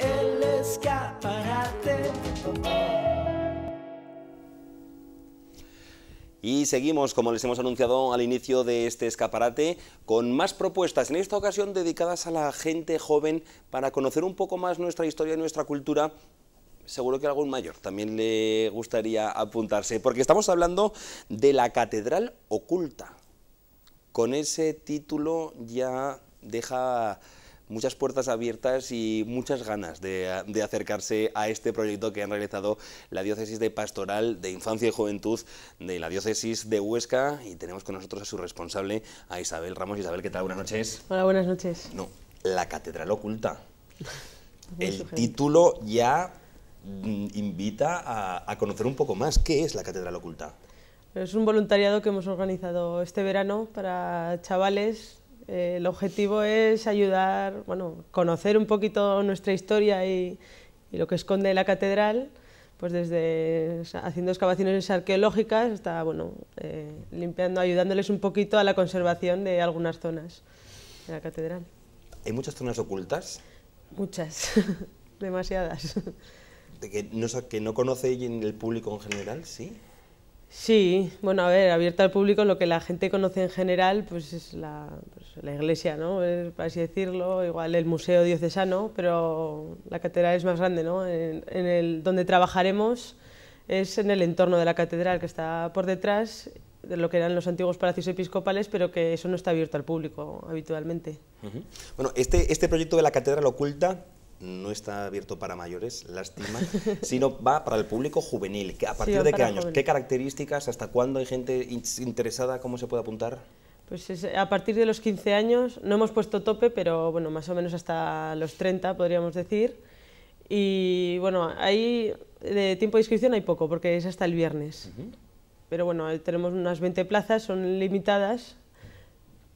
el escaparate. Y seguimos, como les hemos anunciado al inicio de este escaparate, con más propuestas, en esta ocasión dedicadas a la gente joven para conocer un poco más nuestra historia y nuestra cultura seguro que algún mayor también le gustaría apuntarse, porque estamos hablando de la Catedral Oculta. Con ese título ya deja muchas puertas abiertas y muchas ganas de, acercarse a este proyecto que han realizado la Diócesis de Pastoral de Infancia y Juventud de la Diócesis de Huesca y tenemos con nosotros a su responsable, a Isabel Ramos. Isabel, ¿qué tal? Buenas noches. Hola, buenas noches. No, la Catedral Oculta. El título ya mm, invita a conocer un poco más qué es la Catedral Oculta. Es un voluntariado que hemos organizado este verano para chavales eh, el objetivo es ayudar, bueno, conocer un poquito nuestra historia y, lo que esconde la catedral, pues desde haciendo excavaciones arqueológicas hasta, bueno, eh, limpiando, ayudándoles un poquito a la conservación de algunas zonas de la catedral. ¿Hay muchas zonas ocultas? Muchas, demasiadas. que, no, que no conoce el público en general, sí? Sí, bueno, a ver, abierta al público, lo que la gente conoce en general, pues es pues la, iglesia, ¿no? Es, por así decirlo, igual el museo diocesano, pero la catedral es más grande, ¿no? En, el, donde trabajaremos es en el entorno de la catedral, que está por detrás de lo que eran los antiguos palacios episcopales, pero que eso no está abierto al público habitualmente. Bueno, este, este proyecto de la Catedral Oculta no está abierto para mayores, lástima, sino va para el público juvenil. ¿A partir de qué años? ¿Qué características? ¿Hasta cuándo hay gente interesada? ¿Cómo se puede apuntar? Pues a partir de los 15 años, no hemos puesto tope, pero bueno, más o menos hasta los 30 podríamos decir. Y bueno, ahí de tiempo de inscripción hay poco, porque es hasta el viernes. Pero bueno, tenemos unas 20 plazas, son limitadas.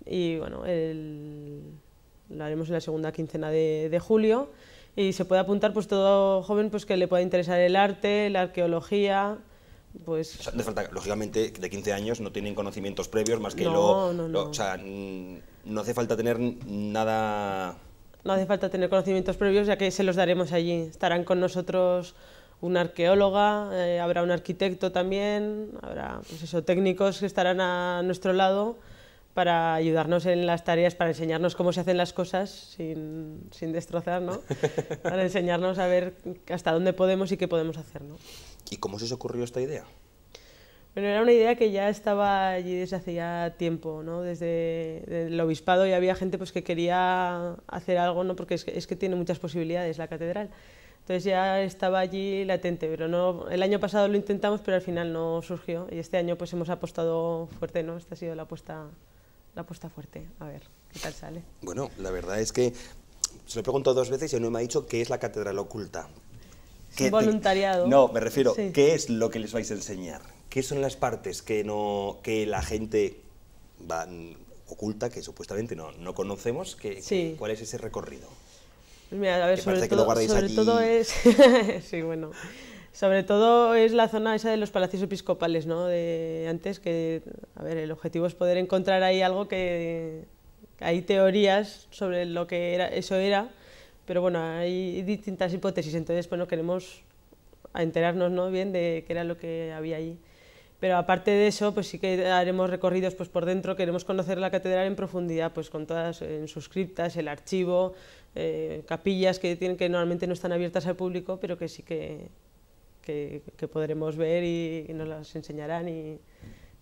Y bueno, lo haremos en la segunda quincena de julio y se puede apuntar pues todo joven pues que le pueda interesar el arte, la arqueología, pues... lógicamente, de 15 años no tienen conocimientos previos más que lo, no, O sea, no hace falta tener nada... No hace falta tener conocimientos previos ya que se los daremos allí. Estarán con nosotros una arqueóloga, eh, habrá un arquitecto también, habrá pues eso, técnicos que estarán a nuestro lado para ayudarnos en las tareas, para enseñarnos cómo se hacen las cosas sin, sin destrozar, ¿no? Para enseñarnos a ver hasta dónde podemos y qué podemos hacer, ¿no? ¿Y cómo se os ocurrió esta idea? Bueno, era una idea que ya estaba allí desde hacía tiempo, ¿no? Desde el obispado ya había gente pues, que quería hacer algo, ¿no? Porque es que, es que tiene muchas posibilidades la catedral. Entonces ya estaba allí latente, pero no, el año pasado lo intentamos, pero al final no surgió. Y este año pues hemos apostado fuerte, ¿no? Esta ha sido la apuesta la apuesta fuerte. A ver, ¿qué tal sale? Bueno, la verdad es que se lo he preguntado dos veces y no me ha dicho qué es la catedral oculta. ¿Qué voluntariado. No, me refiero, ¿qué es lo que les vais a enseñar? ¿Qué son las partes que, no, que la gente va, mm, oculta, que supuestamente no, no conocemos? ¿Cuál es ese recorrido? Pues mira, a ver, todo, sobre todo, es... sí, bueno. Sobre todo es la zona esa de los palacios episcopales, ¿no? De antes que, a ver, el objetivo es poder encontrar ahí algo que, hay teorías sobre lo que era, eso era, pero bueno, hay distintas hipótesis, entonces bueno, pues, queremos enterarnos ¿no? bien de qué era lo que había allí. Pero aparte de eso, pues sí que haremos recorridos pues, por dentro, queremos conocer la catedral en profundidad, pues con todas en sus el archivo, eh, capillas que, tienen, que normalmente no están abiertas al público, pero que sí que, que, podremos ver y, nos las enseñarán y,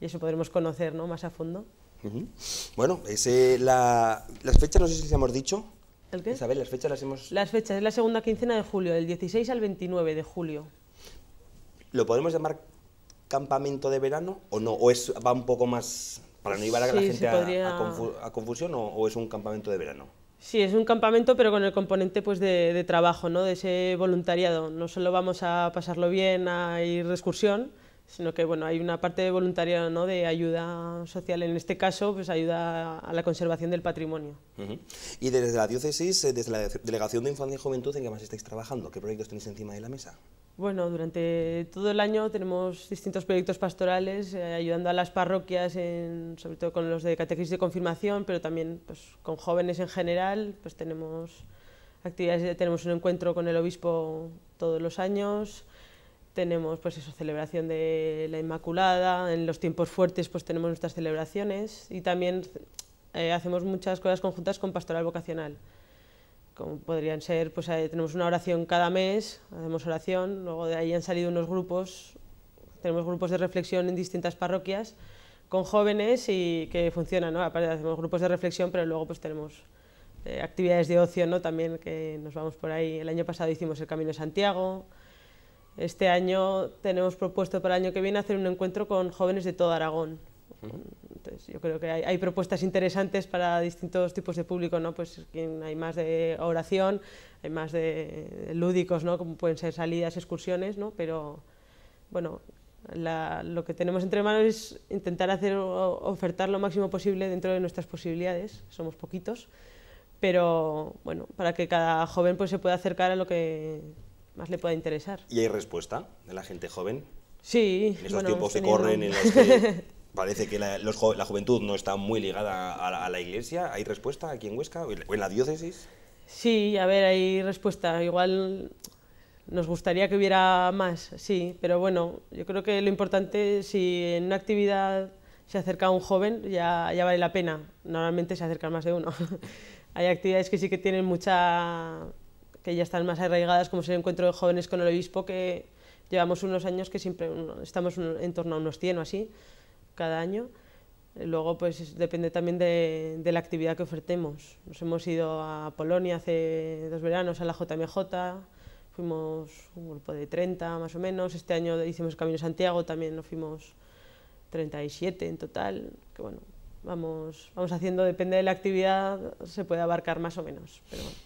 eso podremos conocer ¿no? más a fondo. Bueno, ese, la, las fechas no sé si se hemos dicho. ¿El qué? Isabel, las fechas las hemos... Las fechas, es la segunda quincena de julio, del 16 al 29 de julio. ¿Lo podemos llamar campamento de verano o no? ¿O es, va un poco más para no llevar a la gente a, confusión o es un campamento de verano? Sí, es un campamento, pero con el componente pues, de, trabajo, ¿no? de ese voluntariado. No solo vamos a pasarlo bien, a ir de excursión, sino que bueno, hay una parte de voluntariado, ¿no? de ayuda social, en este caso, pues ayuda a la conservación del patrimonio. Y desde la diócesis, eh, desde la Delegación de Infancia y Juventud, ¿en qué más estáis trabajando? ¿Qué proyectos tenéis encima de la mesa? Bueno, durante todo el año tenemos distintos proyectos pastorales eh, ayudando a las parroquias, sobre todo con los de catequesis de confirmación, pero también pues, con jóvenes en general. Pues tenemos actividades, eh, tenemos un encuentro con el obispo todos los años, tenemos pues celebración de la Inmaculada, en los tiempos fuertes pues tenemos nuestras celebraciones y también eh, hacemos muchas cosas conjuntas con pastoral vocacional como podrían ser, pues eh, tenemos una oración cada mes, hacemos oración, luego de ahí han salido unos grupos, tenemos grupos de reflexión en distintas parroquias con jóvenes y que funcionan, ¿no? Aparte hacemos grupos de reflexión, pero luego pues tenemos eh, actividades de ocio, ¿no? También que nos vamos por ahí. El año pasado hicimos el Camino de Santiago. Este año tenemos propuesto para el año que viene hacer un encuentro con jóvenes de todo Aragón. Pues yo creo que hay, propuestas interesantes para distintos tipos de público, ¿no? Pues hay más de oración, hay más de lúdicos, ¿no? Como pueden ser salidas, excursiones, ¿no? Pero, bueno, lo que tenemos entre manos es intentar hacer, ofertar lo máximo posible dentro de nuestras posibilidades, somos poquitos, pero, bueno, para que cada joven pues se pueda acercar a lo que más le pueda interesar. ¿Y hay respuesta de la gente joven? Sí. En esos tiempos que corren, en los parece que la, juventud no está muy ligada a la, iglesia. ¿Hay respuesta aquí en Huesca o en la diócesis? Sí, a ver, hay respuesta. Igual nos gustaría que hubiera más, sí, pero bueno, yo creo que lo importante, si en una actividad se acerca a un joven, ya, ya vale la pena. Normalmente se acercan más de uno. hay actividades que sí que tienen mucha que ya están más arraigadas, como es el encuentro de jóvenes con el obispo, que llevamos unos años que siempre estamos en torno a unos 100 o así, cada año. Luego, pues depende también de, la actividad que ofertemos. Nos hemos ido a Polonia hace dos veranos, a la JMJ, fuimos un grupo de 30 más o menos. Este año hicimos Camino Santiago, también nos fuimos 37 en total. Que bueno, vamos, vamos haciendo, depende de la actividad, se puede abarcar más o menos. Pero bueno,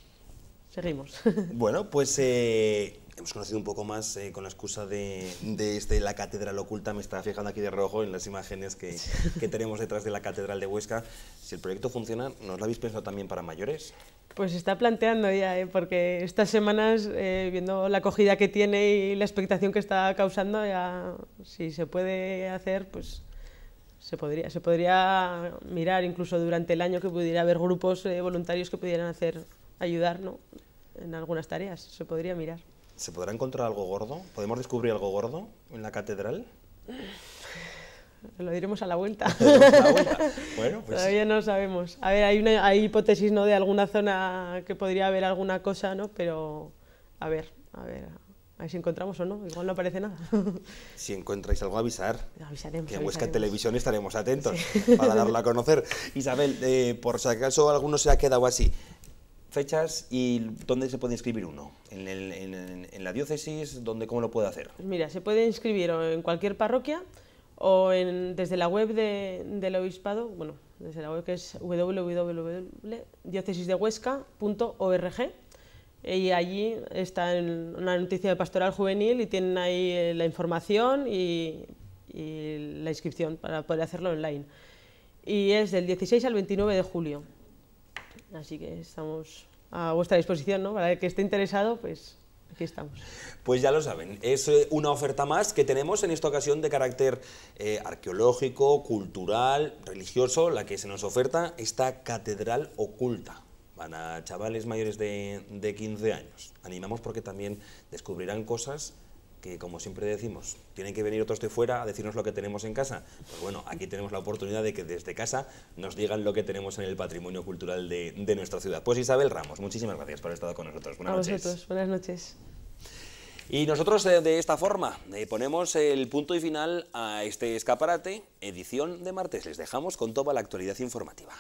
seguimos. Bueno, pues. Eh, hemos conocido un poco más eh, con la excusa de, este, la catedral oculta. Me estaba fijando aquí de rojo en las imágenes que, tenemos detrás de la catedral de Huesca. Si el proyecto funciona, ¿nos lo habéis pensado también para mayores? Pues se está planteando ya, ¿eh? porque estas semanas, eh, viendo la acogida que tiene y la expectación que está causando, ya si se puede hacer, pues se podría, se podría mirar incluso durante el año que pudiera haber grupos voluntarios que pudieran hacer ayudar en algunas tareas, se podría mirar. ¿Se podrá encontrar algo gordo? ¿Podemos descubrir algo gordo en la catedral? Lo diremos a la vuelta. Bueno, pues Todavía no sabemos. A ver, hay, una, hipótesis de alguna zona que podría haber alguna cosa, ¿no? pero a ver, a ver, a ver si encontramos o no. Igual no aparece nada. Si encontráis algo, avisar. Avisaremos. Que en Huesca Televisión estaremos atentos para darlo a conocer. Isabel, eh, por si acaso alguno se ha quedado así, fechas y dónde se puede inscribir uno. En, la diócesis, dónde, ¿cómo lo puede hacer? Mira, se puede inscribir en cualquier parroquia o desde la web de, del obispado, bueno, desde la web que es www.diócesisdehuesca.org y allí está una noticia de pastoral juvenil y tienen ahí eh, la información y la inscripción para poder hacerlo online. Y es del 16 al 29 de julio. Así que estamos a vuestra disposición, ¿no? Para el que esté interesado, pues Aquí estamos. Pues ya lo saben, es eh, una oferta más que tenemos en esta ocasión de carácter eh, arqueológico, cultural, religioso, la que se nos oferta esta catedral oculta. Van a chavales mayores de, de 15 años. Animamos porque también descubrirán cosas que como siempre decimos, tienen que venir otros de fuera a decirnos lo que tenemos en casa. Pues bueno, aquí tenemos la oportunidad de que desde casa nos digan lo que tenemos en el patrimonio cultural de, nuestra ciudad. Pues Isabel Ramos, muchísimas gracias por haber estado con nosotros. Buenas noches. Buenas noches. Y nosotros eh, de, esta forma eh, ponemos el punto y final a este escaparate, edición de martes. Les dejamos con toda la actualidad informativa.